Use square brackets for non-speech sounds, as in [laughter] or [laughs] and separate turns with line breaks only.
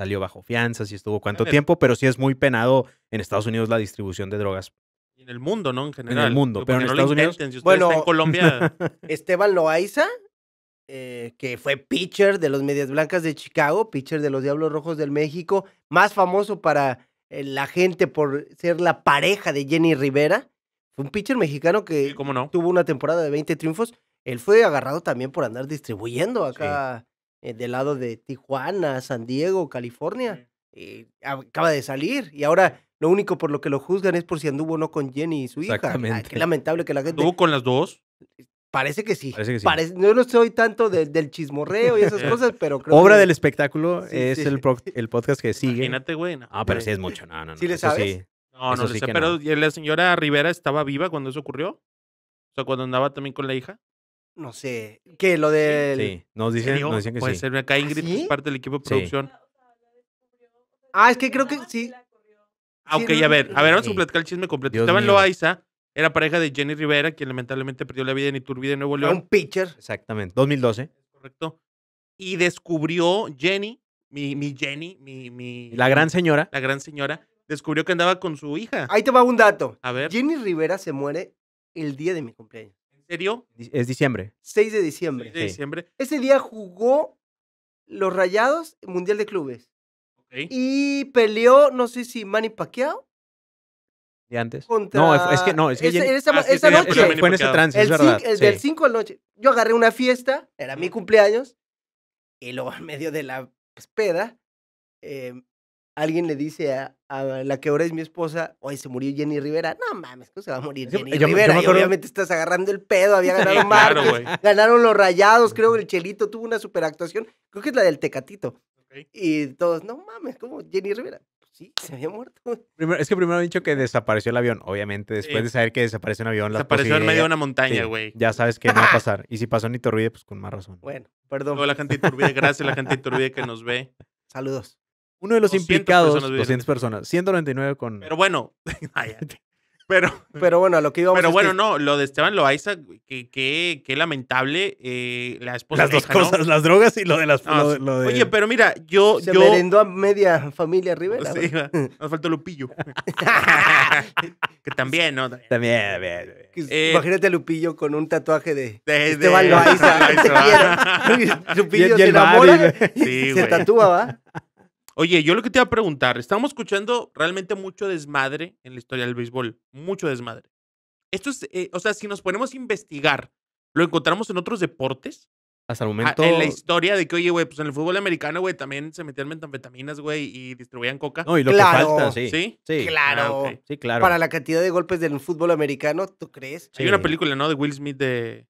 salió bajo fianza si estuvo cuánto tiempo, pero sí es muy penado en Estados Unidos la distribución de drogas.
Y en el mundo, ¿no? En general. En el mundo, pero en no Estados Unidos. Si está en Colombia. [laughs] Esteban Loaiza, eh, que fue pitcher de los Medias Blancas de Chicago, pitcher de los Diablos Rojos del México, más famoso para eh, la gente por ser la pareja de Jenny Rivera. Fue un pitcher mexicano que tuvo una temporada de 20 triunfos. Él fue agarrado también por andar distribuyendo acá. Eh, del lado de Tijuana, San Diego, California. Eh, acaba de salir y ahora lo único por lo que lo juzgan es por si anduvo o no con Jenny y su hija. Exactamente. qué lamentable que la gente.
con las dos? Eh, parece que sí. Parece que sí.
no estoy tanto del chismorreo y esas [laughs] cosas, pero creo Obra del espectáculo es El,
podcast que sigue. Imagínate, güey. ah, pero sí es mucho. No, no, no. ¿Sí le sabes? No, no sé. pero la señora Rivera estaba viva cuando eso ocurrió. O sea, cuando andaba también con la hija.
No sé. ¿Qué? Lo del. Sí, nos dicen, nos dicen que puede ser
acá Ingrid ¿Ah, es parte del equipo de producción.
Ah, es que creo que ah, sí. aunque ok, a ver, a ver, vamos a completar el chisme completo. Estaba en Loaiza,
era pareja de Jenny Rivera, quien lamentablemente perdió la vida en Iturbide, Nuevo León. un pitcher. Exactamente, 2012. Correcto. Y descubrió Jenny, mi, mi Jenny,
mi, mi... La gran señora. La gran señora, descubrió que andaba con su hija. Ahí te va un dato. A ver. Jenny Rivera se muere el día de mi cumpleaños serio?
Es diciembre.
6 de diciembre. 6 de diciembre. Ese día jugó los Rayados Mundial de Clubes. Okay. Y peleó, no sé si Manny Pacquiao. ¿De antes? No, es que no, es que esa, ah, noche. Fue, en ese trance, el es verdad. El, Del 5 al noche. Yo agarré una fiesta, era mi cumpleaños, y luego en medio de la pues, peda, eh, alguien le dice a, la que ahora es mi esposa, oye, se murió Jenny Rivera. No mames, ¿cómo se va a morir Jenny Rivera? obviamente estás agarrando el pedo, había [laughs] ganado claro, ganaron los rayados, creo que el Chelito tuvo una superactuación, creo que es la del Tecatito. Y todos, no mames, ¿cómo Jenny Rivera? Pues sí, se había muerto.
Primero, es que primero han dicho que desapareció el avión, obviamente, después de saber que desapareció un avión. Desapareció en medio de una montaña, güey. ya sabes que no va a pasar. Y si pasó en Iturbide, pues con más razón.
Bueno, perdón. Hola gente gracias a la gente Iturbide que nos ve. Saludos. Uno de los implicados, personas 200
personas, 199 con... Pero bueno,
[laughs] pero, [laughs] pero bueno, a lo que íbamos Pero bueno,
no, lo de Esteban Loaiza, qué que, lamentable, eh, la esposa...
Las dos cosas, las drogas y lo de las... Oye, pero mira, yo... Se yo... merendó a media familia
Rivera. Sí, nos faltó Lupillo. [laughs] que también, ¿no? También, a ver… Eh,
imagínate a Lupillo con un tatuaje de, Esteban Loaiza. Lupillo se enamora, y, se tatúa, ¿va?
Oye, yo lo que te iba a preguntar, estamos escuchando realmente mucho desmadre en la historia del béisbol, mucho desmadre. Esto es, eh, o sea, si nos ponemos a investigar, ¿lo encontramos en otros deportes? Hasta el momento. Ah, en la historia de que, oye, güey, pues en el fútbol americano, güey, también se metían metanfetaminas, güey, y distribuían coca. No, y lo que falta, sí. ¿Sí? sí. Claro. Ah, sí, claro. Para
la cantidad de golpes del fútbol americano, ¿tú crees? Hay una
película, ¿no? De Will Smith de